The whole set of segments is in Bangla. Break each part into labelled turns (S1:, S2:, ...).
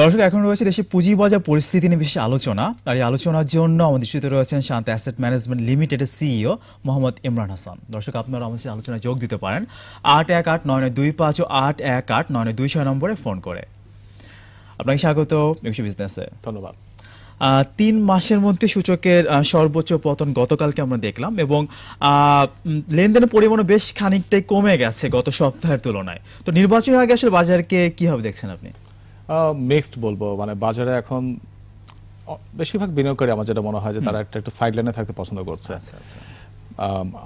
S1: দর্শক এখন রয়েছে দেশে পুঁজিবাজার পরিস্থিতি নিয়ে বিশেষ আলোচনা আর এই আলোচনার জন্য আমাদের সাথে রয়েছেন শান্ত অ্যাসেট ম্যানেজমেন্ট লিমিটেডের সিইও মোহাম্মদ ইমরান হাসান দর্শক আপনারা আমাদের সাথে আলোচনায় যোগ দিতে পারেন আট এক আট নয় নয় দুই পাঁচ ও আট এক আট নয় নয় দুই ছয় নম্বরে ফোন করে আপনাকে স্বাগত একুশে বিজনেসে ধন্যবাদ তিন মাসের মধ্যে সূচকের সর্বোচ্চ পতন গতকালকে আমরা দেখলাম এবং লেনদেনের পরিমাণও বেশ খানিকটাই কমে গেছে গত সপ্তাহের তুলনায় তো নির্বাচনের আগে আসলে বাজারকে কীভাবে দেখছেন আপনি
S2: মিক্সড বলবো মানে বাজারে এখন বেশিরভাগ বিনিয়োগকারী আমার যেটা মনে হয় যে তারা একটা একটু সাইড লাইনে থাকতে পছন্দ করছে আচ্ছা, আচ্ছা।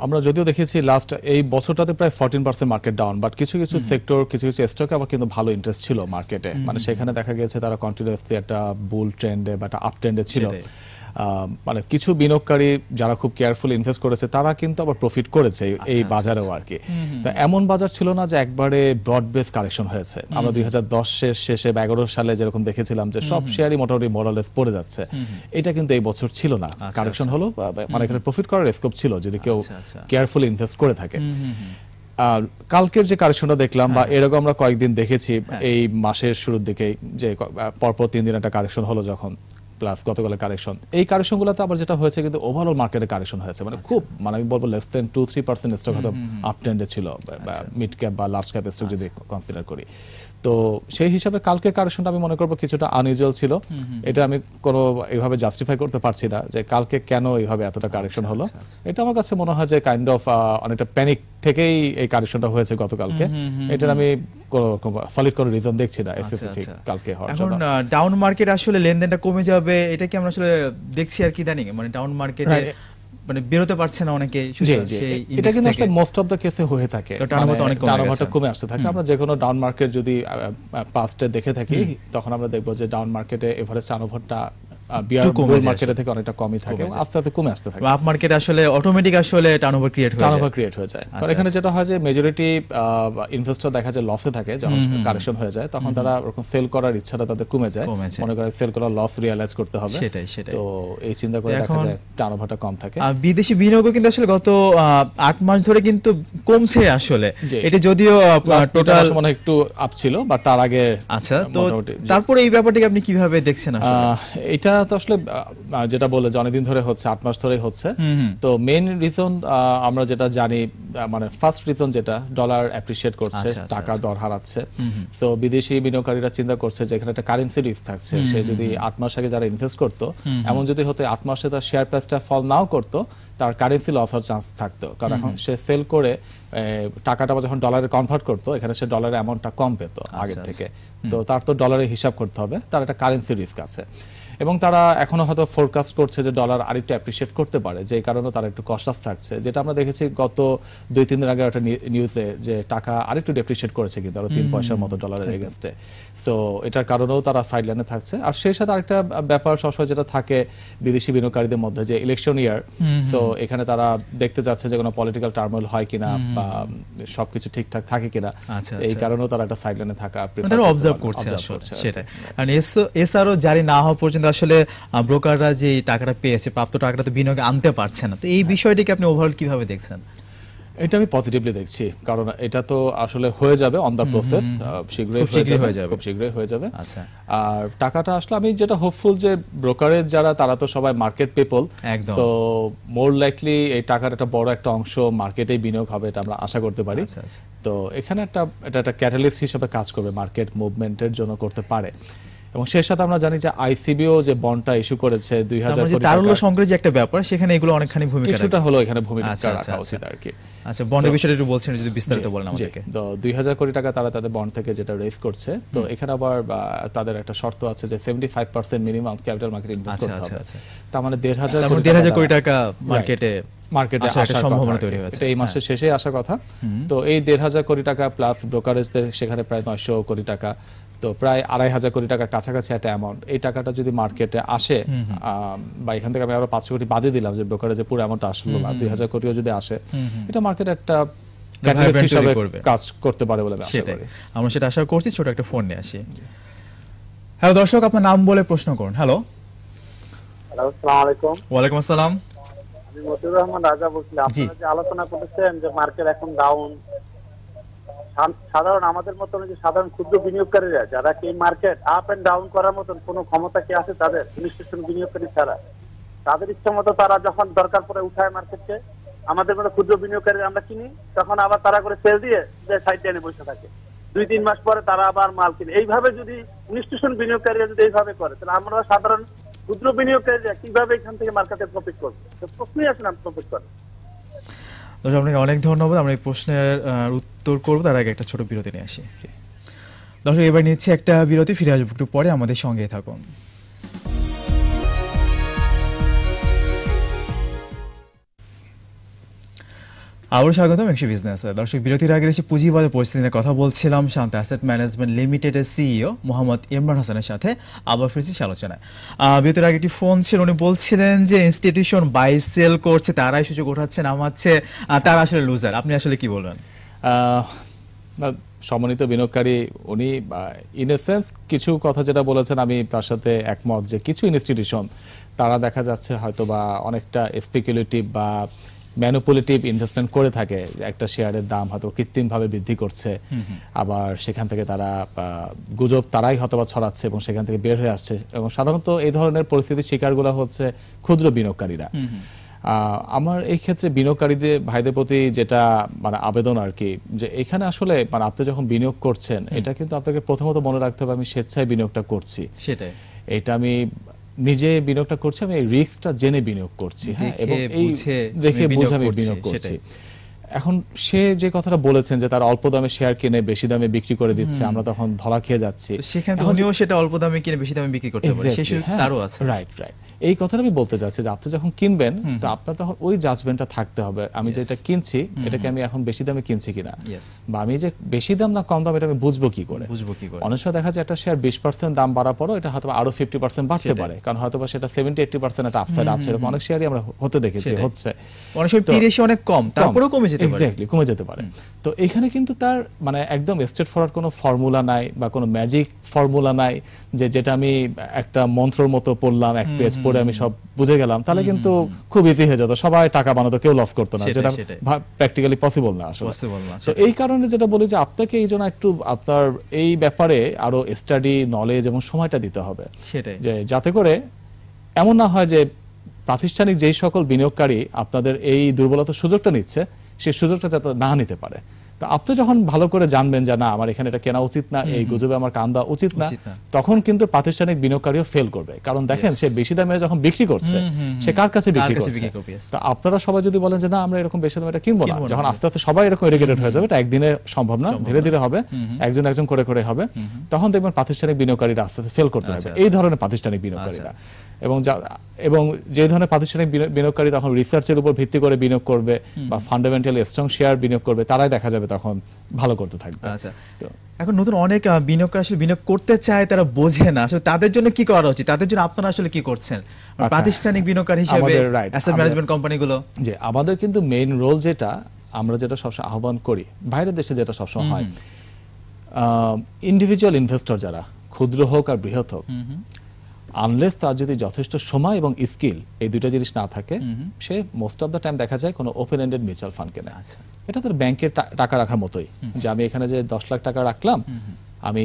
S2: আমরা যদিও দেখেছি লাস্ট এই বছরটাতে প্রায় fourteen percent market down but কিছু কিছু সেক্টর কিছু কিছু স্টকে আবার কিন্তু ভালো ইন্টারেস্ট ছিল মার্কেটে মানে সেখানে দেখা গেছে তারা কন্টিনিউসলি একটা বুল ট্রেন্ডে বা একটা আপ ট্রেন্ডে ছিল মানে কিছু বিনিয়োগকারী যারা খুব কেয়ারফুল ইনভেস্ট করেছে তারা কিন্তু আবার প্রফিট করেছে এই আচ্ছা, আচ্ছা, বাজারেও আচ্ছা। আর কি তা এমন বাজার ছিল না যে একবারে ব্রড বেস কালেকশন হয়েছে আমরা দুই হাজার দশের শেষে এগারো সালে যেরকম দেখেছিলাম যে সব শেয়ারই মোটামুটি মরালেস পড়ে যাচ্ছে এটা কিন্তু এই বছর ছিল না কালেকশন হলো মানে এখানে প্রফিট করার স্কোপ ছিল যদি কেউ কেয়ারফুল ইনভেস্ট করে থাকে আর কালকের যে কালেকশনটা দেখলাম বা হ্যাঁ। এরকম আমরা কয়েকদিন দেখেছি হ্যাঁ। এই মাসের শুরুর দিকে যে পরপর তিন দিন একটা কালেকশন হলো যখন প্লাস গতকালের কারেকশন এই কারেকশনগুলোতে আবার যেটা হয়েছে কিন্তু ওভারঅল মার্কেটে কারেকশন হয়েছে মানে আচ্ছা। খুব মানে আমি বলবো less than two three percent stock হয়তো আপ ট্রেন্ডে ছিল মিড ক্যাপ বা লার্জ ক্যাপ স্টক যদি কনসিডার আচ্ছা। করি তো সেই হিসাবে কালকে কারেকশনটা আমি মনে করবো কিছুটা আনইউজুয়াল ছিল এটা আমি কোনো এইভাবে জাস্টিফাই করতে পারছি না যে কালকে কেন এইভাবে এতটা আচ্ছা, কারেকশন হলো আচ্ছা, আচ্ছা। এটা আমার কাছে মনে হয় যে কাইন্ড অফ অনেকটা প্যানিক থেকেই এই কারেকশনটা হয়েছে গতকালকে এটার আমি
S1: ডাউন মার্কেট আসলে লেনদেনটা কমে যাবে এটা কি আমরা আসলে দেখছি আর কি জানি মানে ডাউন মার্কেটে মানে বেরোতে পারছে না অনেকে এটা কিন্তু আসলে মোস্ট অফ
S2: দ্য কেসে হয়ে থাকে টার্নওভারটা মানে কমে আসতে থাকে আমরা যে কোনো ডাউন মার্কেট যদি পাস্টে দেখে থাকি তখন আমরা দেখবো যে ডাউন মার্কেটে এভারেজ টার্নওভারটা অটোমেটিক
S1: আসলে আচ্ছা, আচ্ছা।
S2: যেটা হয় যে দেখা যায় হয়ে যায় তখন তারা সেল করার ইচ্ছাটা তাদের এই চিন্তা করে কম থাকে
S1: বিদেশি বিনিয়োগও কিন্তু আসলে গত আট মাস ধরে কিন্তু কমছে আসলে এটা যদিও টোটাল মনে
S2: একটু আপ ছিল বা তার আগে আচ্ছা তো তারপরে
S1: এই ব্যাপারটিকে আপনি কিভাবে দেখছেন এটা তো আসলে যেটা বলে
S2: যে অনেকদিন ধরে হচ্ছে আট মাস ধরে হচ্ছে তো মেন রিজন আমরা যেটা জানি মানে ফার্স্ট রিজন যেটা ডলার অ্যাপ্রিসিয়েট করছে আচ্ছা, আচ্ছা, টাকা আচ্ছা। দর হারাচ্ছে তো বিদেশি বিনিয়োগকারীরা চিন্তা করছে যে এখানে একটা কারেন্সি রিস্ক থাকছে সে যদি আট মাস আগে যারা ইনভেস্ট করতো এমন যদি হতে আট মাসে তার শেয়ার প্রাইসটা ফল নাও করতো তার কারেন্সি লস হওয়ার চান্স থাকতো কারণ এখন সে সেল করে টাকাটা যখন ডলারে কনভার্ট করতো এখানে সে ডলারের অ্যামাউন্টটা কম পেতো আগের থেকে তো তার তো ডলারে হিসাব করতে হবে তার একটা কারেন্সি রিস্ক আছে এবং তারা এখনো হয়তো ফোরকাস্ট করছে যে ডলার আরেকটু অ্যাপ্রিসিয়েট করতে পারে যে কারণে তারা একটু কষ্টাস থাকছে যেটা আমরা দেখেছি গত দুই তিন দিন আগে একটা নিউজে যে টাকা আরেকটু ডেপ্রিসিয়েট করেছে কিন্তু আরো তিন পয়সার মতো ডলারের এগেনস্টে তো এটার কারণেও তারা সাইডলাইনে থাকছে আর সেই সাথে আরেকটা ব্যাপার সবসময় যেটা থাকে বিদেশি বিনিয়োগকারীদের মধ্যে যে ইলেকশন ইয়ার তো এখানে তারা দেখতে যাচ্ছে যে কোনো পলিটিক্যাল টার্মল হয় কিনা বা
S1: সবকিছু ঠিকঠাক থাকে কিনা আচ্ছা, এই আচ্ছা। কারণেও তারা একটা সাইডলাইনে থাকা অবজার্ভ করছে সেটাই কারণ এসআরও জারি না হওয়া পর্যন্ত কিন্তু আসলে ব্রোকাররা যে টাকাটা পেয়েছে প্রাপ্ত টাকাটা তো বিনিয়োগে আনতে পারছে না তো এই হ্যাঁ। বিষয়টিকে আপনি ওভারঅল কিভাবে দেখছেন এটা আমি পজিটিভলি দেখছি কারণ এটা তো আসলে হয়ে যাবে অন দ্য প্রসেস শীঘ্রই হয়ে যাবে খুব শীঘ্রই
S2: হয়ে যাবে আচ্ছা আর টাকাটা আসলে আমি যেটা হোপফুল যে ব্রোকারেজ যারা তারা তো সবাই মার্কেট পিপল একদম তো মোর লাইকলি এই টাকার একটা বড় একটা অংশ মার্কেটেই বিনিয়োগ হবে এটা আমরা আশা করতে পারি আচ্ছা, আচ্ছা। তো এখানে একটা এটা একটা ক্যাটালিস্ট হিসেবে কাজ করবে মার্কেট মুভমেন্টের জন্য করতে পারে এবং শেষ সাথে আমরা জানি যে আইসিবিও যে বন্ডটা ইস্যু করেছে দুই হাজার মানে তারল্য
S1: সংগ্রহের যে একটা ব্যাপার সেখানে এগুলো অনেকখানি ভূমিকা কিছুটা হলো
S2: এখানে ভূমিকা আচ্ছা, আচ্ছা, রাখা আচ্ছা। উচিত আর কি আচ্ছা বন্ডের বিষয়টা
S1: একটু বলছেন যদি বিস্তারিত বলেন আমাদেরকে
S2: তো দুই হাজার কোটি টাকা তারা তাদের বন্ড থেকে যেটা রেজ করছে তো এখানে আবার তাদের একটা শর্ত আছে যে seventy five percent minimum capital market invest করতে হবে তার মানে দেড় হাজার মানে দেড় হাজার কোটি টাকা মার্কেটে মার্কেটে আসার সম্ভাবনা তৈরি হয়েছে এই মাসের হ্যাঁ। শেষে আসার কথা তো এই দেড় হাজার কোটি টাকা প্লাস ব্রোকারেজদের সেখানে প্রায় নয়শো কোটি টাকা তো প্রায় আড়াই হাজার কোটি টাকার কাছাকাছি একটা অ্যামাউন্ট এই টাকাটা যদি মার্কেটে আসে বা এখান থেকে আমি আরো পাঁচ কোটি বাদে দিলাম যে ব্রোকারে যে পুরো অ্যামাউন্ট আসলো বা দুই হাজার কোটিও যদি আসে এটা মার্কেট একটা
S1: কাজ করতে পারে বলে আমরা সেটা আশা করছি ছোট একটা ফোন নিয়ে আসি হ্যালো দর্শক আপনার নাম বলে প্রশ্ন করুন হ্যালো ওয়ালাইকুম আসসালাম
S3: আমি মতিউর রহমান রাজা বলছিলাম আপনারা যে আলোচনা করতেছেন যে মার্কেট এখন ডাউন সাধারণ আমাদের মতন যে সাধারণ ক্ষুদ্র বিনিয়োগকারীরা যারা কি মার্কেট আপ এন্ড ডাউন করার মতন কোন ক্ষমতা কি আছে তাদের ইনস্টিটিউশন বিনিয়োগকারী ছাড়া তাদের ইচ্ছা মতো তারা যখন দরকার পড়ে উঠায় মার্কেটকে আমাদের মতো ক্ষুদ্র বিনিয়োগকারী আমরা কিনি তখন আবার তারা করে সেল দিয়ে সাইড টেনে বসে থাকে দুই তিন মাস পরে তারা আবার মাল কিনে এইভাবে যদি ইনস্টিটিউশন বিনিয়োগকারীরা যদি এইভাবে করে তাহলে আমরা সাধারণ ক্ষুদ্র বিনিয়োগকারীরা কিভাবে এখান থেকে মার্কেটে প্রফিট করবে প্রশ্নই আসে না প্রফিট করে
S1: দর্শক আপনাকে অনেক ধন্যবাদ আমরা এই প্রশ্নের উত্তর করবো তার আগে একটা ছোট বিরতি নিয়ে আসি দর্শক এবার নিচ্ছি একটা বিরতি ফিরে আসবো একটু পরে আমাদের সঙ্গে থাকুন আবারও স্বাগতম একশো বিজনেস দর্শক বিরতির আগে দেশে পুঁজিবাজার পরিস্থিতি নিয়ে কথা বলছিলাম শান্ত অ্যাসেট ম্যানেজমেন্ট লিমিটেডের সিইও মোহাম্মদ ইমরান হাসানের সাথে আবার ফিরছি আলোচনায় বিরতির আগে একটি ফোন ছিল উনি বলছিলেন যে ইনস্টিটিউশন বাই সেল করছে তারাই সুযোগ ওঠাচ্ছে নামাচ্ছে তারা আসলে লুজার আপনি আসলে কি বলবেন সমন্বিত বিনিয়োগকারী উনি ইন এ সেন্স
S2: কিছু কথা যেটা বলেছেন আমি তার সাথে একমত যে কিছু ইনস্টিটিউশন তারা দেখা যাচ্ছে হয়তো বা অনেকটা স্পেকুলেটিভ বা ম্যানুপুলেটিভ ইনভেস্টমেন্ট করে থাকে একটা শেয়ারের দাম হয়তো কৃত্রিমভাবে বৃদ্ধি করছে আবার সেখান থেকে তারা গুজব তারাই হতবা ছড়াচ্ছে এবং সেখান থেকে বের হয়ে আসছে এবং সাধারণত এই ধরনের পরিস্থিতির শিকারগুলো হচ্ছে ক্ষুদ্র বিনিয়োগকারীরা আমার এই ক্ষেত্রে বিনিয়োগকারীদের ভাইদের প্রতি যেটা মানে আবেদন আর কি যে এখানে আসলে মানে আপনি যখন বিনিয়োগ করছেন এটা কিন্তু আপনাকে প্রথমত মনে রাখতে হবে আমি স্বেচ্ছায় বিনিয়োগটা করছি সেটাই এটা আমি নিজে বিনিয়োগটা করছি আমি রিস্কটা জেনে বিনিয়োগ করছি হ্যাঁ এবং দেখে বুঝে আমি বিনিয়োগ করছি এখন সে যে কথাটা বলেছেন যে তার অল্প দামে শেয়ার কিনে বেশি দামে বিক্রি করে দিচ্ছে আমরা তখন ধরা খেয়ে যাচ্ছি সেখানে ধনীও
S1: সেটা অল্প দামে কিনে বেশি দামে বিক্রি করতে পারে সেই হ্যাঁ। তারও আছে রাইট রাইট
S2: এই কথাটা আমি বলতে চাচ্ছি যে আপনি যখন কিনবেন তো আপনার তখন ওই জাজমেন্টটা থাকতে হবে আমি যে এটা কিনছি এটাকে আমি এখন বেশি দামে কিনছি কিনা বা আমি যে বেশি দাম না কম দাম এটা আমি বুঝবো কি করে বুঝবো কি করে অনেক সময় দেখা যায় একটা শেয়ার বিশ পার্সেন্ট দাম বাড়া পরও এটা হয়তো আরো ফিফটি পার্সেন্ট বাড়তে পারে কারণ হয়তো বা সেটা সেভেন্টি এইটি পার্সেন্ট একটা আপসাইড আছে এরকম অনেক শেয়ারই আমরা হতে দেখেছি হচ্ছে অনেক সময় পিরেশি অনেক কম তারপরেও কমে যেতে পারে কমে যেতে পারে তো এখানে কিন্তু তার মানে একদম স্ট্রেট ফরওয়ার্ড কোনো ফর্মুলা নাই বা কোনো ম্যাজিক ফর্মুলা নাই যে যেটা আমি একটা মন্ত্রর মতো পড়লাম এক পেজ করে আমি সব বুঝে গেলাম তাহলে কিন্তু খুব ইজি হয়ে যেত সবাই টাকা বানাতো কেউ লস করতো না যেটা প্র্যাকটিক্যালি পসিবল না আসলে তো এই কারণে যেটা বলি যে আপনাকে এই জন্য একটু আপনার এই ব্যাপারে আরো স্টাডি নলেজ এবং সময়টা দিতে হবে যে যাতে করে এমন না হয় যে প্রাতিষ্ঠানিক যেই সকল বিনিয়োগকারী আপনাদের এই দুর্বলতার সুযোগটা নিচ্ছে সেই সুযোগটা যাতে না নিতে পারে তা আপনি যখন ভালো করে জানবেন যে না আমার এখানে এটা কেনা উচিত না এই গুজবে আমার কান দেওয়া উচিত না তখন কিন্তু প্রাতিষ্ঠানিক বিনিয়োগকারীও ফেল করবে কারণ দেখেন সে বেশি দামে যখন বিক্রি করছে সে কার কাছে বিক্রি করছে তা আপনারা সবাই যদি বলেন যে না আমরা এরকম বেশি দামে এটা কিনবো না যখন আস্তে আস্তে সবাই এরকম এরিগেটেড হয়ে যাবে এটা একদিনে সম্ভব না ধীরে ধীরে হবে একজন একজন করে করে হবে তখন দেখবেন প্রাতিষ্ঠানিক বিনিয়োগকারীরা আস্তে আস্তে ফেল করতে হবে আচ্ছা, আচ্ছা। এই ধরনের প্রাতিষ্ঠানিক বিনিয়োগকারীরা আচ্ছা। এবং যা এবং যে ধরনের প্রাতিষ্ঠানিক বিনিয়োগকারী তখন রিসার্চের উপর ভিত্তি করে বিনিয়োগ করবে বা ফান্ডামেন্টাল স্ট্রং শেয়ার বিনিয়োগ করবে তারাই দেখা যাবে তখন ভালো করতে থাকবে আচ্ছা
S1: এখন নতুন অনেক বিনিয়োগকারী আসলে বিনিয়োগ করতে চায় তারা বোঝে না আসলে তাদের জন্য কি করা উচিত তাদের জন্য আপনারা আসলে কি করছেন আচ্ছা, প্রাতিষ্ঠানিক বিনিয়োগকারী হিসেবে অ্যাসেট ম্যানেজমেন্ট কোম্পানিগুলো যে আমাদের কিন্তু মেইন রোল যেটা আমরা যেটা সবসময় আহ্বান
S2: করি বাইরের দেশে যেটা সবসময় হয় ইন্ডিভিজুয়াল ইনভেস্টর যারা ক্ষুদ্র হোক আর বৃহৎ হোক আনলেস তার যদি যথেষ্ট সময় এবং স্কিল এই দুইটা জিনিস না থাকে সে মোস্ট অফ দ্য টাইম দেখা যায় কোনো ওপেন এন্ডেড মিউচুয়াল ফান্ড কেনা এটা তার ব্যাংকের টাকা রাখার মতোই যে আমি এখানে যে দশ লাখ টাকা রাখলাম আমি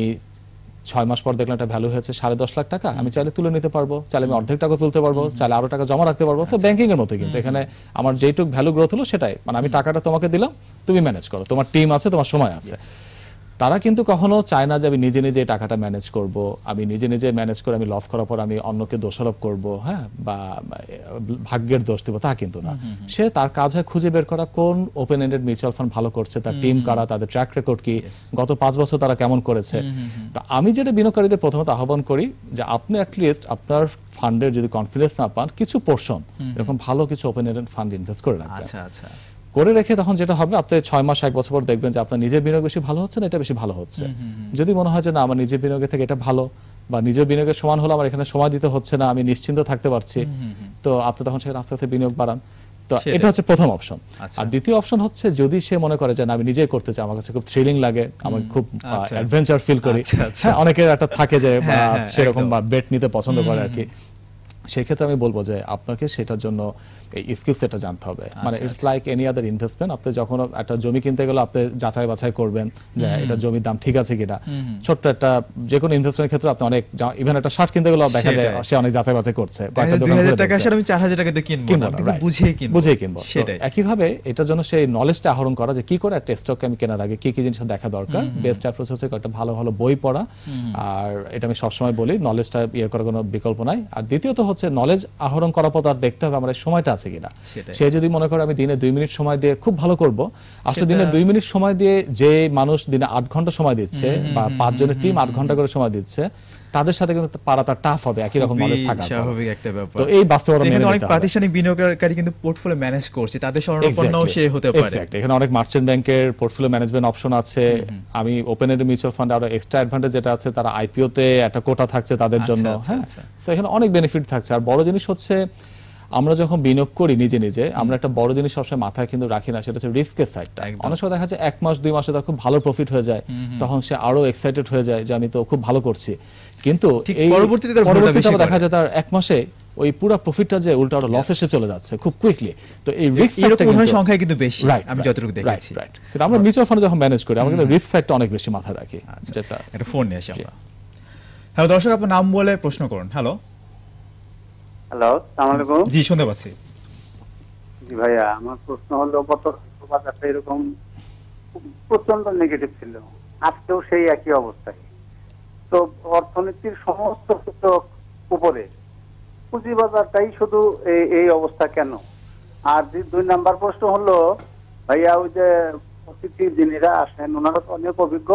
S2: ছয় মাস পর দেখলাম একটা ভ্যালু হয়েছে সাড়ে দশ লাখ টাকা আমি চাইলে তুলে নিতে পারবো চাইলে আমি অর্ধেক টাকা তুলতে পারবো চাইলে আরো টাকা জমা রাখতে পারবো তো ব্যাংকিং এর মতোই কিন্তু এখানে আমার যেটুক ভ্যালু গ্রোথ হলো সেটাই মানে আমি টাকাটা তোমাকে দিলাম তুমি ম্যানেজ করো তোমার টিম আছে তোমার সময় আছে তারা কিন্তু কখনো চায় না যে আমি নিজে নিজে টাকাটা ম্যানেজ করব আমি নিজে নিজে ম্যানেজ করে আমি লস করার পর আমি অন্যকে দোষারোপ করব হ্যাঁ বা ভাগ্যের দোষ দেবো তা কিন্তু না সে তার কাজ হয় খুঁজে বের করা কোন ওপেন এন্ডেড মিউচুয়াল ফান্ড ভালো করছে তার টিম কারা তাদের ট্র্যাক রেকর্ড কি গত পাঁচ বছর তারা কেমন করেছে তা আমি যেটা বিনিয়োগকারীদের প্রথমত আহ্বান করি যে আপনি অ্যাটলিস্ট আপনার ফান্ডের যদি কনফিডেন্স না পান কিছু পোর্শন এরকম ভালো কিছু ওপেন এন্ডেড ফান্ড ইনভেস্ট করে রাখবেন আচ্ছা আচ্ছা করে রেখে তখন যেটা হবে আপনি ছয় মাস এক বছর পর দেখবেন যে আপনার নিজের বিনিয়োগ বেশি ভালো হচ্ছে না এটা বেশি ভালো হচ্ছে যদি মনে হয় যে না আমার নিজের বিনিয়োগের থেকে এটা ভালো বা নিজের বিনিয়োগের সমান হলো আমার এখানে সময় দিতে হচ্ছে না আমি নিশ্চিন্ত থাকতে পারছি তো আপনি তখন সেখানে আস্তে আস্তে বিনিয়োগ বাড়ান তো এটা হচ্ছে প্রথম অপশন আচ্ছা। আর দ্বিতীয় অপশন হচ্ছে যদি সে মনে করে যে আমি নিজে করতে চাই আমার কাছে খুব থ্রিলিং লাগে আমি খুব অ্যাডভেঞ্চার আচ্ছা। ফিল করি আচ্ছা, হ্যাঁ, অনেকের একটা থাকে যে হ্যাঁ, হ্যাঁ, সেরকম বা বেট নিতে পছন্দ করে আর কি সেক্ষেত্রে আমি বলবো যে আপনাকে সেটার জন্য এই জানতে হবে আচ্ছা, মানে it's like any other investment আপনি যখন একটা জমি কিনতে গেলে আপনি যাচাই বাছাই করবেন যে এটা জমির দাম ঠিক আছে কিনা ছোট্ট একটা যে কোনো ইনভেস্টমেন্টের ক্ষেত্রে আপনি অনেক ইভেন একটা শার্ট কিনতে দেখা যায় সে অনেক যাচাই বাছাই করছে আমি চার হাজার টাকা
S1: দিয়ে কিনবো বুঝিয়ে কিনবো বুঝিয়ে কিনবো
S2: একইভাবে এটার জন্য সেই নলেজটা আহরণ করা যে কি করে একটা স্টক আমি কেনার আগে কি কি জিনিস দেখা দরকার বেস্ট অ্যাপ্রোচ হচ্ছে একটা ভালো ভালো বই পড়া আর এটা আমি সবসময় বলি নলেজটা ইয়ে করার কোনো বিকল্প নাই আর দ্বিতীয়ত হচ্ছে নলেজ আহরণ করার পর আর দেখতে হবে আমার সময়টা আছে কিনা সে যদি মনে করে আমি দিনে দুই মিনিট সময় দিয়ে খুব ভালো করব আসলে দিনে দুই মিনিট সময় দিয়ে যে মানুষ দিনে আট ঘন্টা সময় দিচ্ছে বা পাঁচজনের টিম আট ঘন্টা করে সময় দিচ্ছে তাদের সাথে কিন্তু পারাটা টাফ হবে একই রকম মানুষ থাকা স্বাভাবিক একটা ব্যাপার তো এই বাস্তবতা মেনে অনেক
S1: প্রাতিষ্ঠানিক বিনিয়োগকারী কিন্তু পোর্টফোলিও ম্যানেজ করছে তাদের সে হতে পারে এখানে অনেক মার্চেন্ট ব্যাংকের
S2: পোর্টফোলিও ম্যানেজমেন্ট অপশন আছে আমি ওপেন এন্ড মিউচুয়াল ফান্ডে আরো এক্সট্রা অ্যাডভান্টেজ যেটা আছে তারা আইপিও তে একটা কোটা থাকছে তাদের আচ্ছা, জন্য আচ্ছা, হ্যাঁ আচ্ছা। তো এখানে অনেক বেনিফিট থাকছে আর বড় জিনিস হচ্ছে আমরা যখন বিনিয়োগ করি নিজে নিজে আমরা একটা বড় জিনিস সবসময় মাথায় কিন্তু রাখি না সেটা হচ্ছে রিস্কের সাইডটা অনেক সময় দেখা যায় এক মাস দুই মাসে তার খুব ভালো প্রফিট হয়ে যায় তখন সে আরো এক্সাইটেড হয়ে যায় যে আমি তো খুব ভালো করছি কিন্তু এই পরবর্তীতে দেখা যায় তার এক মাসে ওই পুরো প্রফিটটা যে উল্টা আরো লস এসে চলে যাচ্ছে খুব কুইকলি তো এই রিস্ক এরকম উদাহরণের সংখ্যা কিন্তু বেশি আমি যতটুকু দেখেছি কিন্তু আমরা মিউচুয়াল ফান্ড যখন ম্যানেজ করি আমরা কিন্তু রিস্ক ফ্যাক্টর অনেক বেশি মাথায় রাখি আচ্ছা, যেটা একটা ফোন নিয়ে আসি আমরা
S1: হ্যালো দর্শক আপনার নাম বলে প্রশ্ন করুন হ্যালো
S3: হ্যালো আলাইকুম জি শুনতে পাচ্ছি জি ভাইয়া আমার প্রশ্ন হলো গত বাজারটা এরকম প্রচন্ড নেগেটিভ ছিল আজকেও সেই একই অবস্থায় তো অর্থনীতির সমস্ত সূচক উপরে পুঁজিবাজারটাই শুধু এই অবস্থা কেন আর দুই নাম্বার প্রশ্ন হলো ভাইয়া ওই যে অতিথি যিনিরা আসেন ওনারা তো অনেক অভিজ্ঞ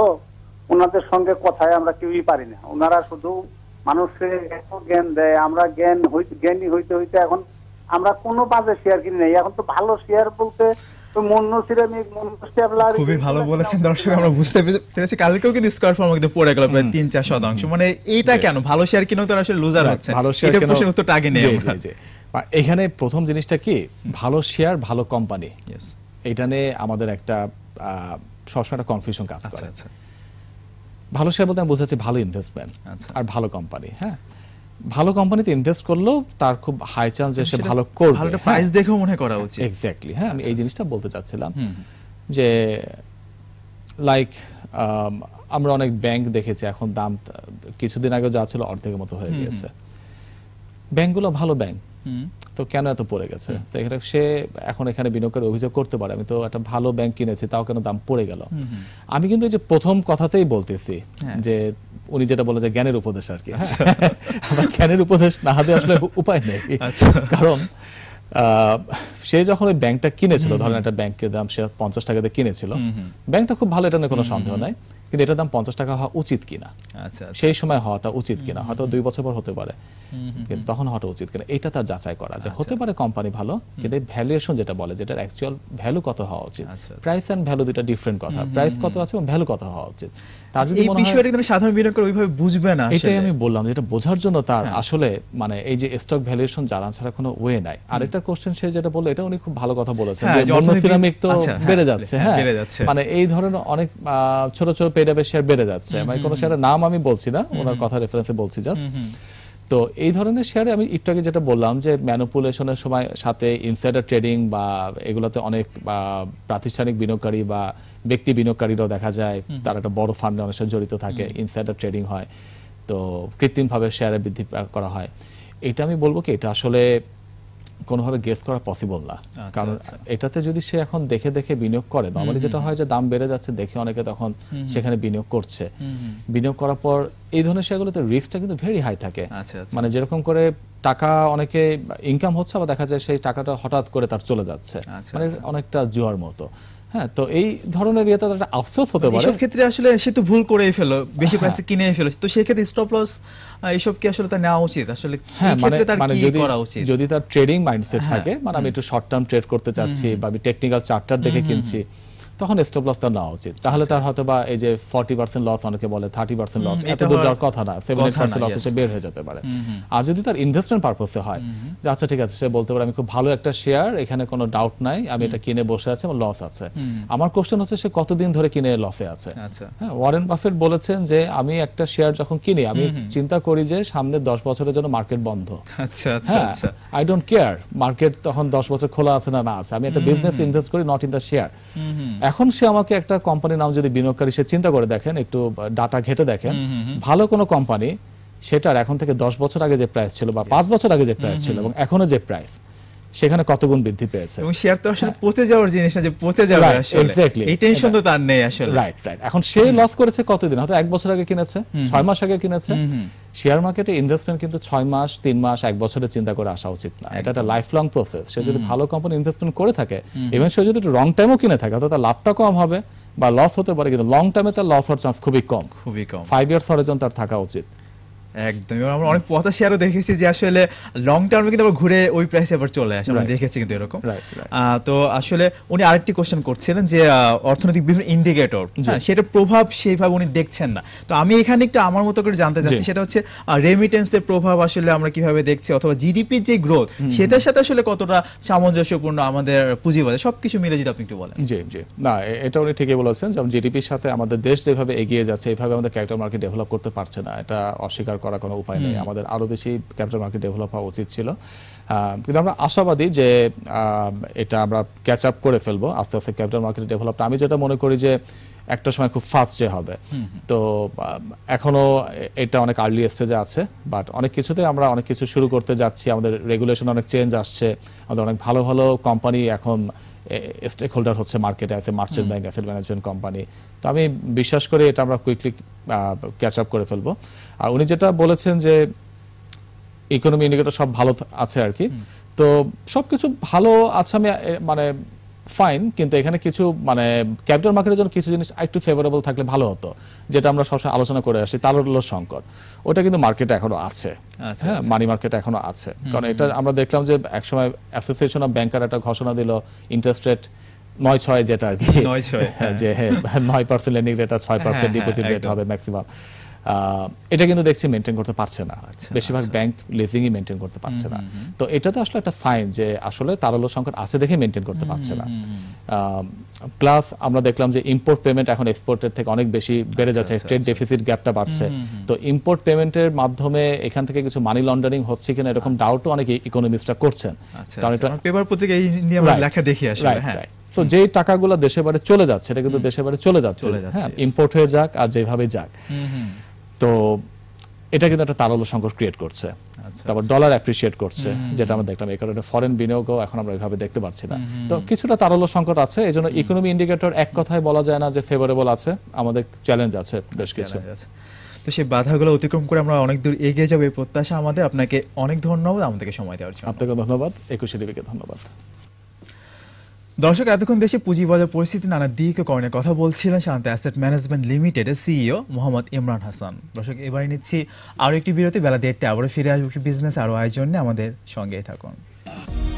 S3: ওনাদের সঙ্গে কথায় আমরা কেউই পারি না ওনারা শুধু মানুষকে এত জ্ঞান দেয় আমরা জ্ঞান হইতে জ্ঞানী হইতে হইতে এখন আমরা কোন বাজে শেয়ার কিনি নাই এখন তো ভালো শেয়ার বলতে খুবই
S1: ভালো বলেছেন দর্শক আমরা বুঝতে পেরেছি কালকেও কিন্তু স্কোয়ার ফর্ম কিন্তু পড়ে গেল প্রায় তিন চার শতাংশ মানে এইটা কেন ভালো শেয়ার কিনেও তো আসলে লুজার হচ্ছে ভালো শেয়ার কেন আগে নেই এখানে
S2: প্রথম জিনিসটা কি ভালো শেয়ার ভালো কোম্পানি এটা নিয়ে আমাদের একটা সবসময় একটা কনফিউশন কাজ আচ্ছা, করে আচ্ছা। ভালো শেয়ার বলতে আমি বোঝাচ্ছি ভালো ইনভেস্টমেন্ট আচ্ছা। আর ভালো কোম্পানি হ্যাঁ ভালো কোম্পানিতে ইনভেস্ট করলেও তার খুব হাই চান্স যে সে ভালো করবে ভালো প্রাইস হ্যাঁ? দেখেও মনে করা উচিত এক্স্যাক্টলি হ্যাঁ আমি এই আচ্ছা, আচ্ছা। জিনিসটা বলতে চাচ্ছিলাম যে লাইক আমরা অনেক ব্যাংক দেখেছি এখন দাম কিছুদিন আগে যা ছিল অর্ধেকের মতো হয়ে গিয়েছে ব্যাংকগুলো ভালো ব্যাংক তো কেন এত পড়ে গেছে তো এখানে সে এখন এখানে বিনিয়োগের অভিযোগ করতে পারে আমি তো একটা ভালো ব্যাংক কিনেছি তাও কেন দাম পড়ে গেল আমি কিন্তু এই যে প্রথম কথাতেই বলতেছি হ্যাঁ। যে উনি যেটা বলে যে জ্ঞানের উপদেশ আর কি হ্যাঁ। আমার জ্ঞানের উপদেশ না হাতে আসলে উপায় নেই আচ্ছা। কারণ সে যখন ওই ব্যাংকটা কিনেছিল ধরেন একটা ব্যাংকের দাম সে পঞ্চাশ টাকাতে কিনেছিল ব্যাংকটা খুব ভালো এটা নিয়ে কোনো সন্দেহ নাই কিন্তু এটার দাম পঞ্চাশ টাকা হওয়া উচিত কিনা আচ্ছা, আচ্ছা। সেই সময় হওয়াটা উচিত কিনা হয়তো দুই বছর পর হতে পারে কিন্তু তখন হওয়াটা উচিত কিনা এটা তার যাচাই করা যায় আচ্ছা। হতে পারে কোম্পানি ভালো কিন্তু এই ভ্যালুয়েশন যেটা বলে যেটার অ্যাকচুয়াল ভ্যালু কত হওয়া উচিত প্রাইস অ্যান্ড ভ্যালু দুটা ডিফারেন্ট কথা প্রাইস কত আছে এবং ভ্যালু কত হওয়া উচিত তার যদি এই বিষয়টা
S1: সাধারণ বিনিয়োগকারী ওইভাবে বুঝবে না এটাই আমি
S2: বললাম যেটা বোঝার জন্য তার হ্যাঁ। আসলে মানে এই যে স্টক ভ্যালুয়েশন জানা ছাড়া কোনো ওয়ে নাই আর একটা কোশ্চেন সে যেটা বললো এটা উনি খুব ভালো কথা বলেছেন হ্যাঁ, যে মনোসিরামিক তো আচ্ছা, হ্যাঁ, বেড়ে যাচ্ছে হ্যাঁ মানে এই ধরনের অনেক ছোট ছোট পেড শেয়ার বেড়ে যাচ্ছে মানে কোনো শেয়ারের নাম আমি বলছি না ওনার কথা রেফারেন্সে বলছি জাস্ট তো এই ধরনের শেয়ারে আমি একটু আগে যেটা বললাম যে ম্যানুপুলেশনের সময় সাথে ইনসাইডার ট্রেডিং বা এগুলোতে অনেক প্রাতিষ্ঠানিক বিনিয়োগকারী বা ব্যক্তি বিনিয়োগকারীরাও দেখা যায় তার একটা বড় ফান্ডে অনেক জড়িত থাকে ইনসাইডার ট্রেডিং হয় তো কৃত্রিমভাবে শেয়ারে বৃদ্ধি করা হয় এটা আমি বলবো কি এটা আসলে কোনোভাবে গেস করা পসিবল না আচ্ছা, কারণ আচ্ছা। এটাতে যদি সে এখন দেখে দেখে বিনিয়োগ করে নর্মালি যেটা হয় যে দাম বেড়ে যাচ্ছে দেখে অনেকে তখন সেখানে বিনিয়োগ করছে বিনিয়োগ করার পর এই ধরনের শেয়ারগুলোতে রিস্কটা কিন্তু ভেরি হাই থাকে আচ্ছা, মানে যেরকম করে টাকা অনেকে ইনকাম হচ্ছে আবার দেখা যায় সেই টাকাটা হঠাৎ করে তার চলে যাচ্ছে মানে অনেকটা জুয়ার মতো হ্যাঁ তো এই ধরনের
S1: ইয়েতে একটা আফসোস হতে পারে এসব ক্ষেত্রে আসলে সে তো ভুল করেই ফেলো বেশি হ্যাঁ। পয়সা কিনে ফেলো তো সেই ক্ষেত্রে স্টপ লস এইসব কি আসলে তার নেওয়া উচিত আসলে হ্যাঁ মানে মানে যদি করা
S2: উচিত যদি তার ট্রেডিং হ্যাঁ। মাইন্ডসেট থাকে মানে আমি একটু শর্ট টার্ম ট্রেড করতে চাচ্ছি বা আমি টেকনিক্যাল চার্টার দেখে কিনছি তখন স্টপ লসটা নেওয়া উচিত তাহলে আচ্ছা। তার হয়তো বা এই যে ফর্টি পার্সেন্ট লস অনেকে বলে থার্টি পার্সেন্ট লস এত দূর যাওয়ার কথা না সেভেন এইট পার্সেন্ট লস বের হয়ে যেতে পারে আর যদি তার ইনভেস্টমেন্ট পারপসে হয় যে আচ্ছা ঠিক আছে সে বলতে পারে আমি খুব ভালো একটা শেয়ার এখানে কোনো ডাউট নাই আমি এটা কিনে বসে আছে আমার লস আছে আমার কোশ্চেন হচ্ছে সে কতদিন ধরে কিনে লসে আছে আচ্ছা। হ্যাঁ ওয়ারেন বাফেট বলেছেন যে আমি একটা শেয়ার যখন কিনি আমি চিন্তা করি যে সামনে দশ বছরের জন্য মার্কেট বন্ধ আচ্ছা আচ্ছা আই ডোন্ট কেয়ার মার্কেট তখন দশ বছর খোলা আছে না না আছে আমি একটা বিজনেস ইনভেস্ট করি নট ইন দ্য শেয়ার এখন সে আমাকে একটা কোম্পানির নাম যদি বিনিয়োগকারী সে চিন্তা করে দেখেন একটু ডাটা ঘেটে দেখেন ভালো কোনো কোম্পানি সেটার এখন থেকে দশ বছর আগে যে প্রাইস ছিল বা পাঁচ বছর আগে যে প্রাইস ছিল এবং এখনো যে প্রাইস সেখানে কত গুণ বৃদ্ধি পেয়েছে
S1: এবং শেয়ার তো আসলে পচে যাওয়ার জিনিস না যে পচে যাবে আসলে এই টেনশন তো তার নেই আসলে রাইট রাইট এখন সে লস করেছে কতদিন হয়তো এক বছর আগে কিনেছে ছয় মাস আগে কিনেছে
S2: শেয়ার মার্কেটে ইনভেস্টমেন্ট কিন্তু ছয় মাস তিন মাস এক বছরের চিন্তা করে আসা উচিত না এটা একটা লাইফ লং প্রসেস সে যদি ভালো কোম্পানি ইনভেস্টমেন্ট করে থাকে এবং সে যদি রং টাইমও কিনে থাকে হয়তো তার লাভটা কম হবে
S1: বা লস হতে পারে কিন্তু লং টাইমে তার লস হওয়ার চান্স খুবই কম খুবই কম ফাইভ ইয়ার্স হরিজন তার থাকা উচিত একদম আমরা অনেক দেখেছি যে আসলে লং টার্মে কিন্তু আবার ঘুরে ওই প্রাইসে আবার চলে আসে আমরা দেখেছি কিন্তু এরকম তো আসলে উনি আরেকটি কোশ্চেন করছিলেন যে অর্থনৈতিক বিভিন্ন ইন্ডিকেটর হ্যাঁ, সেটা প্রভাব সেইভাবে উনি দেখছেন না তো আমি এখানে একটু আমার মতো করে জানতে চাচ্ছি সেটা হচ্ছে রেমিটেন্সের প্রভাব আসলে আমরা কিভাবে দেখছি অথবা জিডিপি যে গ্রোথ সেটার সাথে আসলে কতটা সামঞ্জস্যপূর্ণ আমাদের পুঁজিবাজার সবকিছু মিলে যদি আপনি একটু বলেন জি জি না এটা উনি ঠিকই
S2: বলেছেন যেমন জিডিপির সাথে আমাদের দেশ যেভাবে এগিয়ে যাচ্ছে এভাবে আমাদের ক্যাপিটাল মার্কেট ডেভেলপ করতে পারছে না এটা অস্বীকার করা কোনো উপায় নেই আমাদের আরও বেশি ক্যাপিটাল মার্কেট ডেভেলপ হওয়া উচিত ছিল কিন্তু আমরা আশাবাদী যে এটা আমরা ক্যাচ আপ করে ফেলবো আস্তে আস্তে ক্যাপিটাল মার্কেট ডেভেলপটা আমি যেটা মনে করি যে একটা সময় খুব ফাস্ট যে হবে তো এখনো এটা অনেক আর্লি স্টেজে আছে বাট অনেক কিছুতে আমরা অনেক কিছু শুরু করতে যাচ্ছি আমাদের রেগুলেশন অনেক চেঞ্জ আসছে আমাদের অনেক ভালো ভালো কোম্পানি এখন স্টেক হোল্ডার হচ্ছে মার্কেটে আছে merchant bank asset management company তো আমি বিশ্বাস করি এটা আমরা কুইকলি ক্যাচ আপ করে ফেলবো আর উনি যেটা বলেছেন যে ইকোনমি ইন্ডিকেটর সব ভালো আছে আর কি তো সবকিছু ভালো আছে আমি মানে ফাইন কিন্তু এখানে কিছু মানে ক্যাপিটাল মার্কেটের জন্য কিছু জিনিস একটু ফেভারেবল থাকলে ভালো হতো যেটা আমরা সবসময় আলোচনা করে আসি তারল্য সংকট ওটা কিন্তু মার্কেটে এখনো আছে আচ্ছা, হ্যাঁ মানি আচ্ছা। মার্কেট এখনো আছে কারণ এটা আমরা দেখলাম যে একসময় অ্যাসোসিয়েশন অফ ব্যাংকার একটা ঘোষণা দিল ইন্টারেস্ট রেট নয় ছয় যেটা আর কি হ্যাঁ। যে হ্যাঁ, নয় পার্সেন্ট লেন্ডিং রেট আর ছয় পার্সেন্ট ডিপোজিট রেট হবে ম্যাক্সিমাম এটা কিন্তু দেখছি মেনটেন করতে পারছে না বেশিরভাগ ব্যাংক লিজিংই মেনটেন করতে পারছে না তো এটাতে আসলে একটা ফাইন যে আসলে তারল্য সংকট আছে দেখে মেনটেন করতে পারছে না প্লাস আমরা দেখলাম যে ইম্পোর্ট পেমেন্ট এখন এক্সপোর্টের থেকে অনেক বেশি বেড়ে আচ্ছা, যাচ্ছে ট্রেড ডেফিসিট গ্যাপটা বাড়ছে তো ইম্পোর্ট পেমেন্টের মাধ্যমে এখান থেকে কিছু মানি লন্ডারিং হচ্ছে কিনা এরকম ডাউটও আচ্ছা। অনেক ইকোনমিস্টরা করছেন আচ্ছা, কারণ এটা পেপার পত্রিকা এই নিয়ে আমরা লেখা দেখি আসলে হ্যাঁ তো যেই টাকাগুলো দেশে বাইরে চলে যাচ্ছে এটা কিন্তু দেশে বাইরে চলে যাচ্ছে ইম্পোর্ট হ্যাঁ, হয়ে যাক আর যেভাবে যাক তো এটা কিন্তু একটা তারল্য সংকট ক্রিয়েট করছে আচ্ছা, তারপর ডলার আচ্ছা। অ্যাপ্রিসিয়েট করছে যেটা আমরা দেখলাম এই কারণে ফরেন বিনিয়োগও এখন আমরা এভাবে দেখতে পাচ্ছি না তো কিছুটা তারল্য সংকট আছে এই জন্য ইকোনমি ইন্ডিকেটর এক কথায় বলা যায়
S1: না যে ফেভারেবল আছে আমাদের চ্যালেঞ্জ আছে বেশ কিছু তো সেই বাধাগুলো অতিক্রম করে আমরা অনেক দূর এগিয়ে যাবো এই প্রত্যাশা আমাদের আপনাকে অনেক ধন্যবাদ আমাদেরকে সময় দেওয়ার জন্য আপনাকে ধন্যবাদ একুশে দেবীকে ধন্যবাদ দর্শক এতক্ষণ দেশে পুঁজিবাজার পরিস্থিতি নানা দিক ও কথা বলছিলেন শান্ত অ্যাসেট ম্যানেজমেন্ট লিমিটেডের সিইও মোহাম্মদ ইমরান হাসান দর্শক এবারে নিচ্ছি আরও একটি বিরতি বেলা দেড়টা আবারও ফিরে আসবো বিজনেস আরও আয়োজনে আমাদের সঙ্গেই থাকুন